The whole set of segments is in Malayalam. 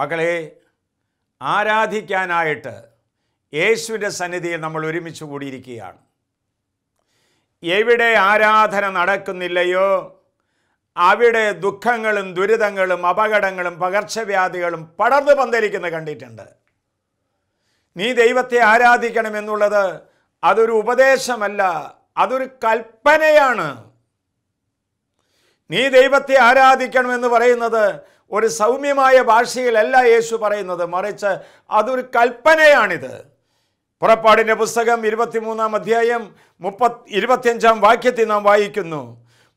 മക്കളെ ആരാധിക്കാനായിട്ട് യേശുവിൻ്റെ സന്നിധിയിൽ നമ്മൾ ഒരുമിച്ച് കൂടിയിരിക്കുകയാണ് എവിടെ ആരാധന നടക്കുന്നില്ലയോ അവിടെ ദുഃഖങ്ങളും ദുരിതങ്ങളും അപകടങ്ങളും പകർച്ചവ്യാധികളും പടർന്നു പന്തലിക്കുന്നത് കണ്ടിട്ടുണ്ട് നീ ദൈവത്തെ ആരാധിക്കണമെന്നുള്ളത് അതൊരു ഉപദേശമല്ല അതൊരു കൽപ്പനയാണ് നീ ദൈവത്തെ ആരാധിക്കണമെന്ന് പറയുന്നത് ഒരു സൗമ്യമായ ഭാഷയിലല്ല യേശു പറയുന്നത് മറിച്ച് അതൊരു കൽപ്പനയാണിത് പുറപ്പാടിൻ്റെ പുസ്തകം ഇരുപത്തിമൂന്നാം അധ്യായം മുപ്പത് ഇരുപത്തിയഞ്ചാം വാക്യത്തിൽ നാം വായിക്കുന്നു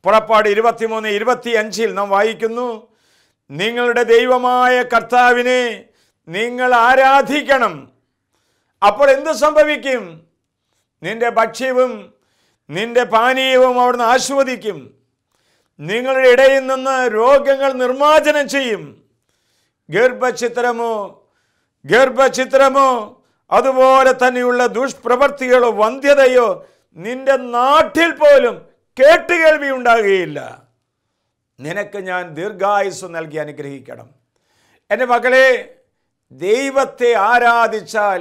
പുറപ്പാട് ഇരുപത്തിമൂന്ന് അഞ്ചിൽ നാം വായിക്കുന്നു നിങ്ങളുടെ ദൈവമായ കർത്താവിനെ നിങ്ങൾ ആരാധിക്കണം അപ്പോൾ എന്ത് സംഭവിക്കും നിന്റെ ഭക്ഷ്യവും നിന്റെ പാനീയവും അവിടുന്ന് ആസ്വദിക്കും നിങ്ങളുടെ ഇടയിൽ നിന്ന് രോഗങ്ങൾ നിർമാർജനം ചെയ്യും ഗർഭചിത്രമോ ഗർഭചിത്രമോ അതുപോലെ തന്നെയുള്ള ദുഷ്പ്രവൃത്തികളോ വന്ധ്യതയോ നിന്റെ നാട്ടിൽ പോലും കേട്ടുകേൾവി ഉണ്ടാകുകയില്ല നിനക്ക് ഞാൻ ദീർഘായുസ് നൽകി അനുഗ്രഹിക്കണം എൻ്റെ മകളെ ദൈവത്തെ ആരാധിച്ചാൽ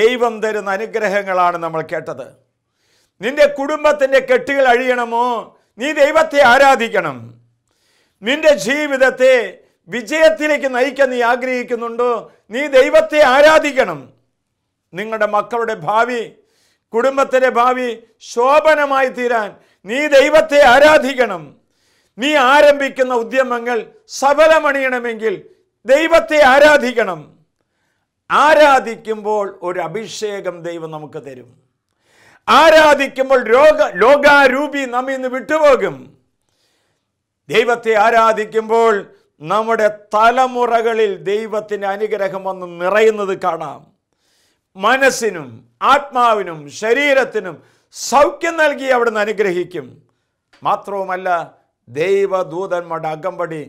ദൈവം തരുന്ന അനുഗ്രഹങ്ങളാണ് നമ്മൾ കേട്ടത് നിന്റെ കുടുംബത്തിൻ്റെ കെട്ടുകൾ അഴിയണമോ നീ ദൈവത്തെ ആരാധിക്കണം നിന്റെ ജീവിതത്തെ വിജയത്തിലേക്ക് നയിക്കാൻ നീ ആഗ്രഹിക്കുന്നുണ്ടോ നീ ദൈവത്തെ ആരാധിക്കണം നിങ്ങളുടെ മക്കളുടെ ഭാവി കുടുംബത്തിൻ്റെ ഭാവി ശോഭനമായി തീരാൻ നീ ദൈവത്തെ ആരാധിക്കണം നീ ആരംഭിക്കുന്ന ഉദ്യമങ്ങൾ സഫലമണിയണമെങ്കിൽ ദൈവത്തെ ആരാധിക്കണം ആരാധിക്കുമ്പോൾ ഒരു അഭിഷേകം ദൈവം നമുക്ക് തരും ആരാധിക്കുമ്പോൾ രോഗ ലോകാരൂപി നമ്മിൽ നിന്ന് വിട്ടുപോകും ദൈവത്തെ ആരാധിക്കുമ്പോൾ നമ്മുടെ തലമുറകളിൽ ദൈവത്തിൻ്റെ അനുഗ്രഹം വന്ന് നിറയുന്നത് കാണാം മനസ്സിനും ആത്മാവിനും ശരീരത്തിനും സൗഖ്യം നൽകി നിന്ന് അനുഗ്രഹിക്കും മാത്രവുമല്ല ദൈവദൂതന്മാരുടെ അകമ്പടി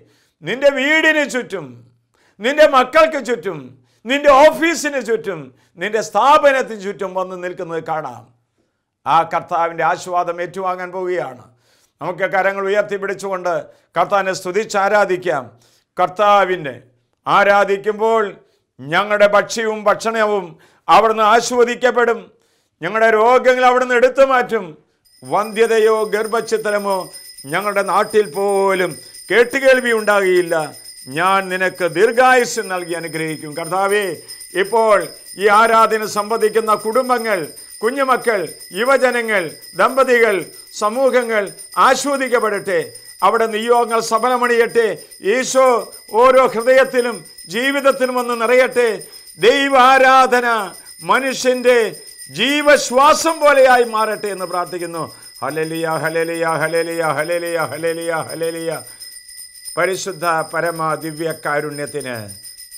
നിന്റെ വീടിന് ചുറ്റും നിന്റെ മക്കൾക്ക് ചുറ്റും നിന്റെ ഓഫീസിന് ചുറ്റും നിന്റെ സ്ഥാപനത്തിന് ചുറ്റും വന്ന് നിൽക്കുന്നത് കാണാം ആ കർത്താവിൻ്റെ ആശ്വാദം ഏറ്റുവാങ്ങാൻ പോവുകയാണ് നമുക്ക് കരങ്ങൾ ഉയർത്തി പിടിച്ചുകൊണ്ട് കർത്താവിനെ സ്തുതിച്ച് ആരാധിക്കാം കർത്താവിനെ ആരാധിക്കുമ്പോൾ ഞങ്ങളുടെ ഭക്ഷ്യവും ഭക്ഷണവും അവിടുന്ന് ആസ്വദിക്കപ്പെടും ഞങ്ങളുടെ രോഗങ്ങൾ അവിടുന്ന് എടുത്തു മാറ്റും വന്ധ്യതയോ ഗർഭചിത്തരമോ ഞങ്ങളുടെ നാട്ടിൽ പോലും കേട്ടുകേൾവി ഉണ്ടാകുകയില്ല ഞാൻ നിനക്ക് ദീർഘായുസ് നൽകി അനുഗ്രഹിക്കും കർത്താവേ ഇപ്പോൾ ഈ ആരാധന സംബന്ധിക്കുന്ന കുടുംബങ്ങൾ കുഞ്ഞുമക്കൾ യുവജനങ്ങൾ ദമ്പതികൾ സമൂഹങ്ങൾ ആസ്വദിക്കപ്പെടട്ടെ അവിടെ നിയോഗങ്ങൾ സഫലമണിയട്ടെ ഈശോ ഓരോ ഹൃദയത്തിലും ജീവിതത്തിലും ഒന്ന് നിറയട്ടെ ദൈവാരാധന മനുഷ്യൻ്റെ ജീവശ്വാസം പോലെയായി മാറട്ടെ എന്ന് പ്രാർത്ഥിക്കുന്നു ഹലലിയ ഹലലിയ ഹലലിയ ഹലലിയ ഹലലിയ ഹലലിയ പരിശുദ്ധ പരമ ദിവ്യ കാരുണ്യത്തിന്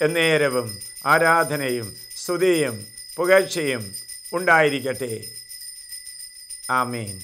എന്നേരവും ആരാധനയും സ്തുതിയും പുകഴ്ചയും ഉണ്ടായിരിക്കട്ടെ ആമേൻ